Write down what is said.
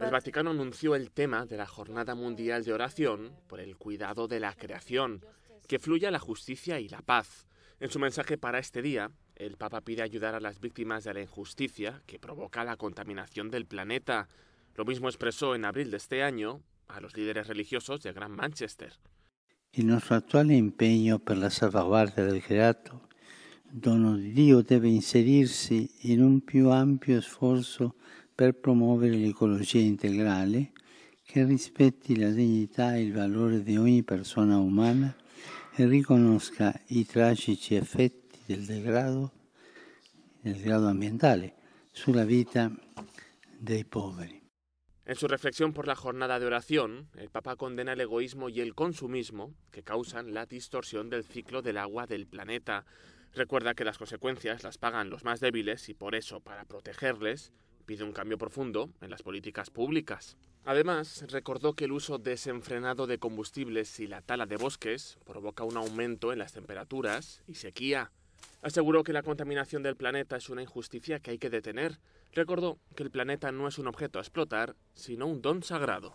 El Vaticano anunció el tema de la Jornada Mundial de Oración por el cuidado de la creación, que fluya la justicia y la paz. En su mensaje para este día, el Papa pide ayudar a las víctimas de la injusticia que provoca la contaminación del planeta. Lo mismo expresó en abril de este año a los líderes religiosos de Gran Manchester. En nuestro actual empeño por la salvaguardia del creato, dono debe inserirse en un más amplio esfuerzo per la l'ecologia integrale che rispetti la dignità e il valore di ogni persona umana e riconosca i tragici effetti del degrado, del degrado ambientale sulla vita dei poveri. En su reflexión por la jornada de oración, el Papa condena el egoísmo y el consumismo que causan la distorsión del ciclo del agua del planeta. Recuerda que las consecuencias las pagan los más débiles y por eso, para protegerles, pide un cambio profundo en las políticas públicas. Además, recordó que el uso desenfrenado de combustibles y la tala de bosques provoca un aumento en las temperaturas y sequía. Aseguró que la contaminación del planeta es una injusticia que hay que detener. Recordó que el planeta no es un objeto a explotar, sino un don sagrado.